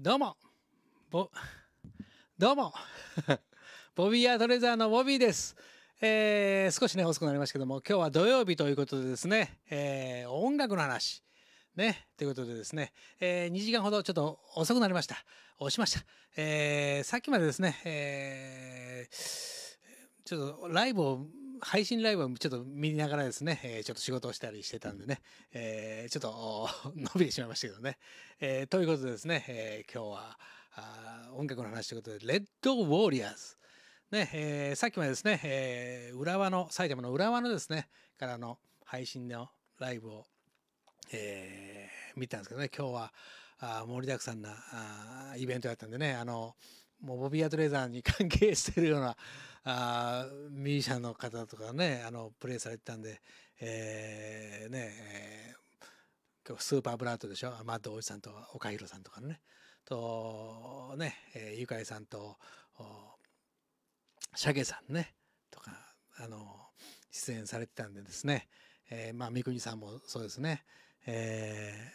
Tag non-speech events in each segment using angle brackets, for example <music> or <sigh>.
どうも、ぼ、<laughs> どうも、<laughs> ボビーアトレザーのボビーです。えー、少しね、遅くなりましたけども、今日は土曜日ということでですね、えー、音楽の話、ね、ということでですね、えー、2時間ほどちょっと遅くなりました。押しました。えー、さっきまでですね、えー、ちょっとライブを配信ライブをちょっと見ながらですね、えー、ちょっと仕事をしたりしてたんでね、えー、ちょっと <laughs> 伸びてしまいましたけどね。えー、ということでですね、え今日はあ音楽の話ということで、レッドウォーリアーズ。ね、えさっきまでですね、え浦和の、埼玉の浦和のですね、からの配信のライブを、え見たんですけどね、今日はあ盛りだくさんなあイベントだったんでね、あの、もうボビー・アトレーザーに <laughs> 関係してるようなあミュージシャンの方とかねあのプレイされてたんで、えー、ね、えー、スーパーブラッドでしょマッドおじさんと岡弘さんとかねとね、えー、ゆかいさんとシャゲさんねとかあの出演されてたんでですね、えー、まあ三國さんもそうですね、え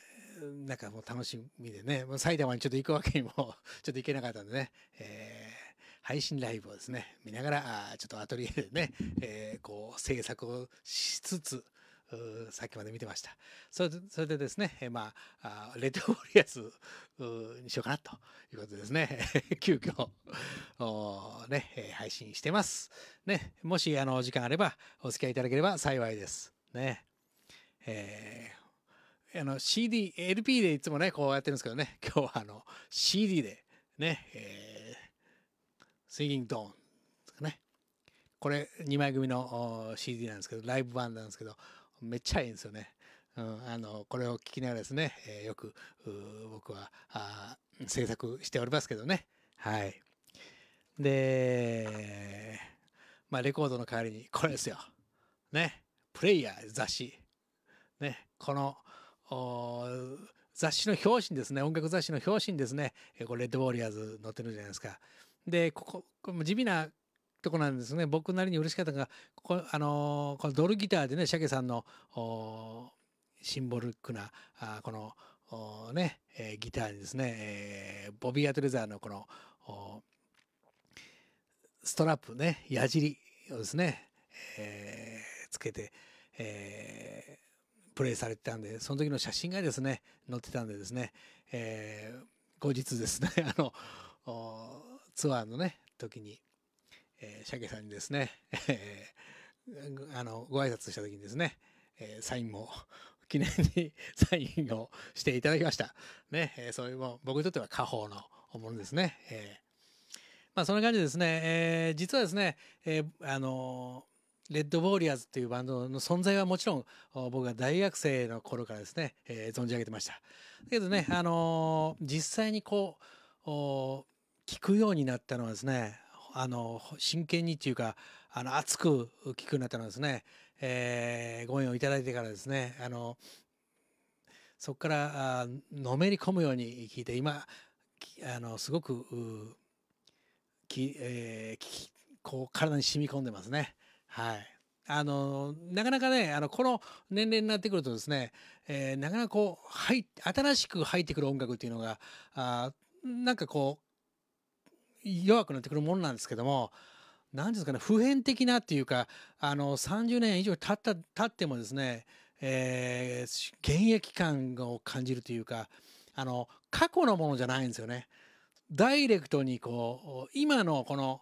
なんかもう楽しみでね、もう埼玉にちょっと行くわけにも <laughs> ちょっと行けなかったんでね、えー、配信ライブをですね、見ながら、あちょっとアトリエでね、えー、こう制作をしつつ、さっきまで見てました。それでそれでですね、えー、まあ、レッドウォリアスにしようかなということですね、<laughs> 急遽お、ね、配信してます。ね、もしあの時間あればお付き合いいただければ幸いです。ね。えーあの CD、LP でいつもね、こうやってるんですけどね、<laughs> 今日はあの CD でね、えー、Singing Dawn でかね。これ2枚組の CD なんですけど、ライブ版なんですけど、めっちゃいいんですよね。うん、あのこれを聞きながらですね、えー、よく僕はあ制作しておりますけどね。はい。で、まあ、レコードの代わりにこれですよ。ね。プレイヤー雑誌。ね。この雑誌の表紙ですね音楽雑誌の表紙にですねこれレッドウォーリアーズ載ってるじゃないですか。でこここれも地味なとこなんですね僕なりに嬉しかったのがここ、あのー、このドルギターでねシャケさんのシンボルクなあこのね、えー、ギターにですね、えー、ボビー・アトレザーのこのストラップね矢尻をですね、えー、つけて、えープレイされてたんで、その時の写真がですね、載ってたんでですね、えー、後日ですね、<laughs> あの、ツアーのね、時に、えー、シャケさんにですね、えー、あの、ご挨拶した時にですね、えー、サインも、<laughs> 記念に <laughs> サインをしていただきました。ね、えー、そういうも、僕にとっては家宝のものですね。えー、まあ、そんな感じですね。えー、実はですね、えー、あのーレッド・ウォーリアーズというバンドの存在はもちろん僕が大学生の頃からですね、えー、存じ上げてました。だけどね、あのー、実際にこう聞くようになったのはですねあの真剣にっていうかあの熱く聞くようになったのはですね、えー、ご縁をいただいてからですねあのそこからあのめり込むように聞いて今あのすごくき、えー、こう体に染み込んでますね。はい。あの、なかなかね、あの、この年齢になってくるとですね、えー、なかなかこう、はい、新しく入ってくる音楽っていうのが、あなんかこう、弱くなってくるものなんですけども、何ですかね、普遍的なっていうか、あの、30年以上経った、経ってもですね、えー、現役感を感じるというか、あの、過去のものじゃないんですよね。ダイレクトにこう、今のこの、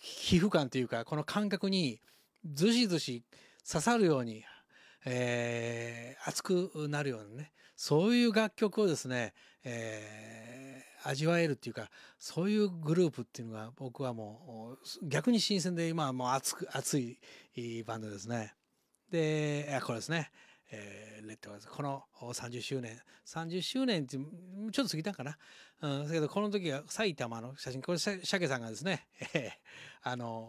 皮膚感というかこの感覚にずしずし刺さるように、えー、熱くなるようなねそういう楽曲をですね、えー、味わえるっていうかそういうグループっていうのが僕はもう逆に新鮮で今はもう熱く熱いバンドですね。でこれですね。えー、レットワーこの30周年30周年ってちょっと過ぎたかな、うん、だけどこの時は埼玉の写真これシャケさんがですね、えー、あの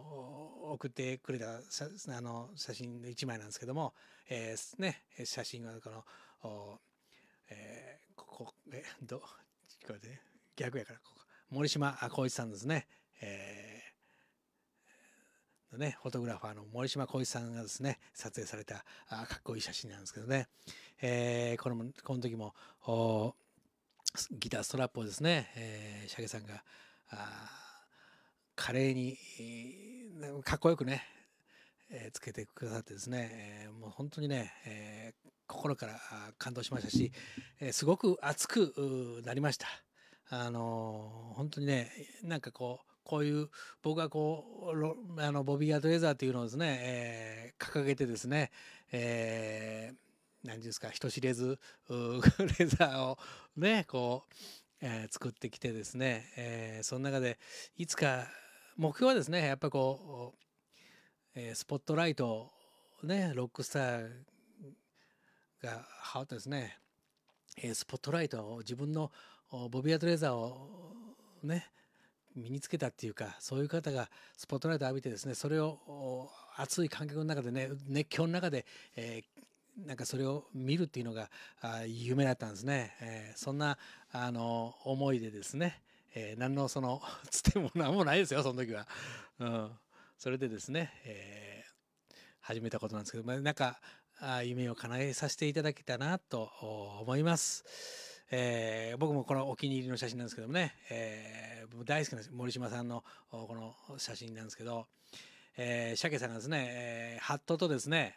送ってくれたあの写真の1枚なんですけども、えーね、写真はこのお、えー、ここえどこれで、逆やからここ森島浩一さんですね、えのね、フォトグラファーの森島浩一さんがですね、撮影されたあかっこいい写真なんですけどね、えー、このこの時もギターストラップをですね、えシャゲさんが華麗に、えー、かっこよくね、えー、つけてくださってですね、えー、もう本当にね、えー、心から感動しましたし、えー、すごく熱くなりました。あのー、本当にねなんかこうこういう僕がこうあのボビー・アトレザーっていうのをですね、えー、掲げてですね、えー、何ですか人知れず <laughs> レザーをねこう、えー、作ってきてですね、えー、その中でいつか目標はですねやっぱこう、えー、スポットライトねロックスターが羽織ですね、えー、スポットライトを自分のボビアトレザーをね身につけたっていうかそういう方がスポットライト浴びてですねそれを熱い観客の中でね熱狂の中で、えー、なんかそれを見るっていうのが夢だったんですね、えー、そんなあの思いでですね、えー、何のその <laughs> つても何もないですよその時は、うん、それでですね、えー、始めたことなんですけど、まあ、なんかあ夢を叶えさせていただけたなと思います。えー、僕もこのお気に入りの写真なんですけどもね、えー、大好きな森島さんのこの写真なんですけど、えー、鮭さんがですね、えー、ハットとですね、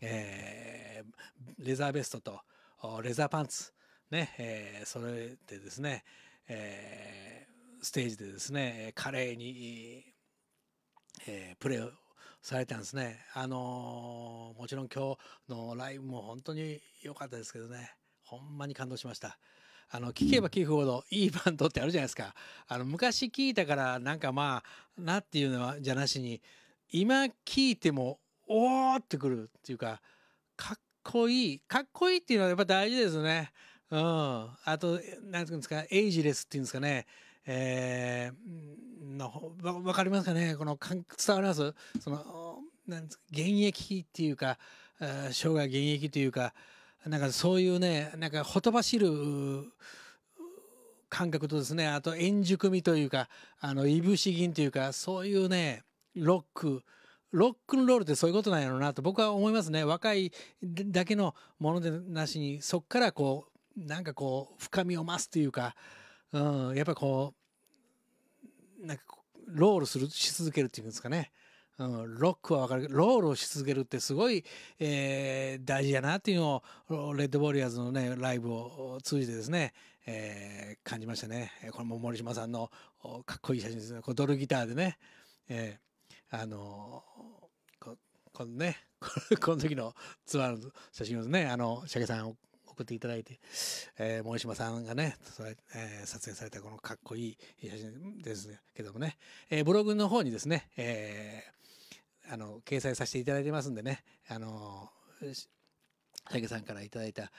えー、レザーベストとレザーパンツ、ねえー、それでですね、えー、ステージでですね華麗に、えー、プレーをされたんですね、あのー、もちろん今日のライブも本当に良かったですけどねほんまに感動しました。あの聞けば聞くほどいいバンドってあるじゃないですか。あの昔聞いたからなんかまあなっていうのはじゃなしに今聞いてもおーってくるっていうかかっこいいかっこいいっていうのはやっぱ大事ですね。うん、あと何て言うんですかエイジレスっていうんですかね。えー、のわかりますかねこの伝わりますそのなん現役っていうか生涯現役というかなんかそういうね、なんかほとばしる感覚とですね、あと円熟味というか、あの、いぶし銀というか、そういうね、ロック、ロックンロールってそういうことなんやろうなと僕は思いますね。若いだけのものでなしに、そっからこう、なんかこう、深みを増すというか、うん、やっぱこう、なんかロールする、し続けるっていうんですかね。うん、ロックはわかるけど、ロールをし続けるってすごい、えー、大事やなっていうのを、レッドウォリアーズのね、ライブを通じてですね、えー、感じましたね。これも森島さんのかっこいい写真ですね。こうドルギターでね、えー、あのー、ここのね、<laughs> この時のツアーの写真をね、あの、シャケさん送っていただいて、えー、森島さんがね、えー、撮影されたこのかっこいい写真ですけどもね、えー、ブログの方にですね、えーあの掲載させていただいてますんでねあの佐さんからいただいた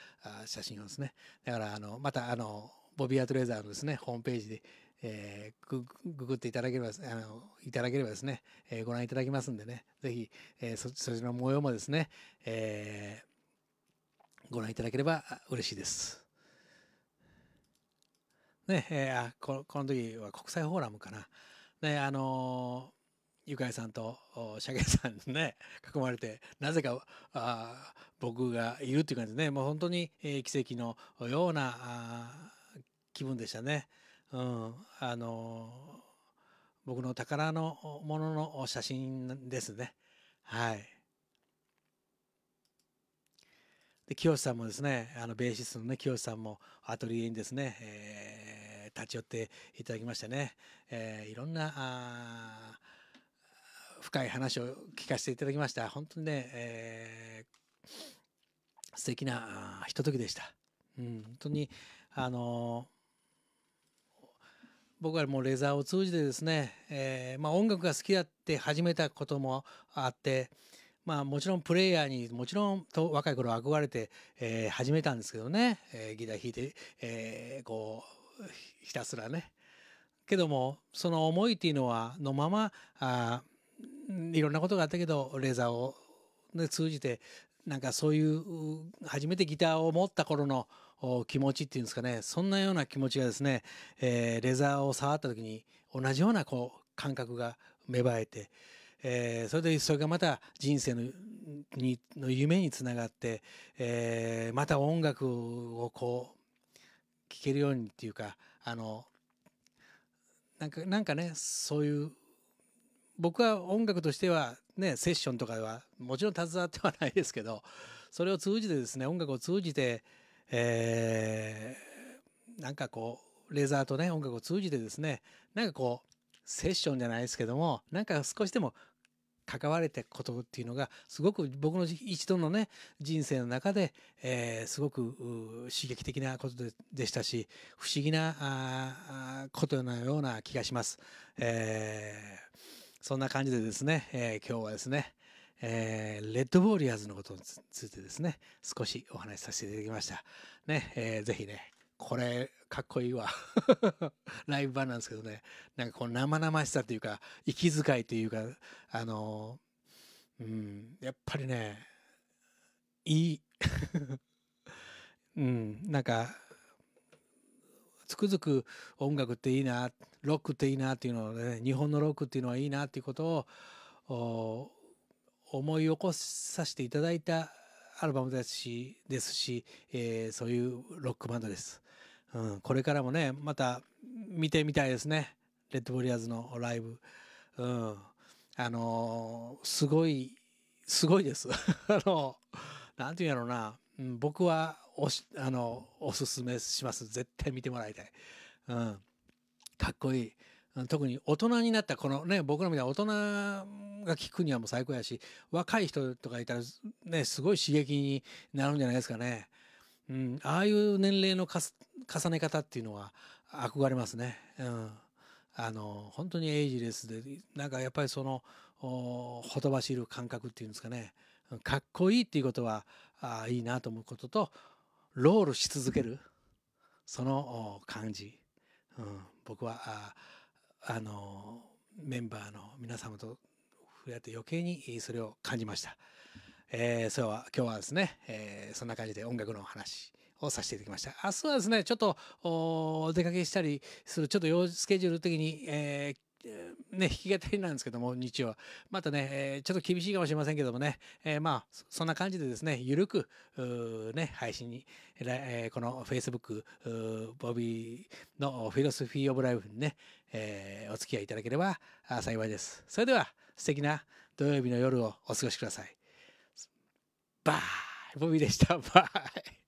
写真をですねだからあのまたあのボビアトレーザーのですねホームページで、えー、ググっていただければあのいただければですね、えー、ご覧いただきますんでねぜひ、えー、そそちらの模様もですね、えー、ご覧いただければ嬉しいです。ねえー、あここの時は国際フォーラムかな。ねあのゆかいさんとしゃげさんね <laughs> 囲まれてなぜかあ僕がいるっていう感じでねもう本当に、えー、奇跡のようなあ気分でしたね。うん、あのー、僕の宝のものの写真ですね。はい。で清さんもですねあのベーシストのね清さんもアトリエにですね、えー、立ち寄っていただきましてね、えー、いろんなあ深い話を聞かせていただきました。本当にね、えー、素敵なひとときでした。うん、本当に、あの僕はもうレザーを通じてですね、えー、まあ、音楽が好きだって始めたこともあって、まあ、もちろんプレイヤーにもちろんと若い頃憧れて、えー、始めたんですけどね、えー、ギター弾いて、えこうひたすらねけどもその思いっていうのはのままあいろんなことがあったけどレーザーを、ね、通じてなんかそういう初めてギターを持った頃の気持ちっていうんですかねそんなような気持ちがですね、えー、レザーを触った時に同じようなこう感覚が芽生えて、えー、それでそれがまた人生のにの夢につながって、えー、また音楽をこう聴けるようにっていうかあのなんかなんかねそういう僕は音楽としてはね、セッションとかはもちろん携わってはないですけど、それを通じてですね、音楽を通じて、えー、なんかこう、レザーとね、音楽を通じてですね、なんかこう、セッションじゃないですけども、なんか少しでも関われてことっていうのが、すごく僕の一度のね、人生の中で、えー、すごく刺激的なことででしたし、不思議なことのような気がします。えーそんな感じでですね、えー、今日はですね、えー、レッドウォーリアーズのことについてですね、少しお話しさせていただきました。ね、えー、ぜひね、これ、かっこいいわ。<laughs> ライブ版なんですけどね、なんかこう生々しさというか、息遣いというか、あのー、うん、やっぱりね、いい。<laughs> うん、なんか、つくづく音楽っていいな、ロックっていいなっていうのをね日本のロックっていうのはいいなっていうことを思い起こさせていただいたアルバムですしですし、えー、そういうロックバンドです、うん、これからもねまた見てみたいですねレッドブリアーズのライブ、うん、あのー、すごいすごいです <laughs> あの何て言うんやろうな、うん、僕はおしあのおすすめします絶対見てもらいたい、うんかっこいい。特に大人になったこのね僕らみたいな大人が聞くにはもう最高やし若い人とかいたらねすごい刺激になるんじゃないですかね。うん、ああいう年齢の重ね方っていうのは憧れますね。うん、あの本当にエイジレスでなんかやっぱりそのほとばしる感覚っていうんですかねかっこいいっていうことはあいいなと思うこととロールし続けるその感じ。うん、僕はああのメンバーの皆様と触れ合って余計にそれを感じました。えー、それは今日はですね、えー、そんな感じで音楽の話をさせていただきました。明日はですね、ちょっとお出かけしたりする、ちょっと用スケジュール的に、えね、弾き語りなんですけども、日曜は。またね、えー、ちょっと厳しいかもしれませんけどもね、えー、まあ、そんな感じでですね、ゆるく、ね、配信に、えー、この Facebook、ボビーのフィロソフィーオブライフにね、えー、お付き合いいただければ幸いです。それでは、素敵な土曜日の夜をお過ごしください。バイボビーでした。バイ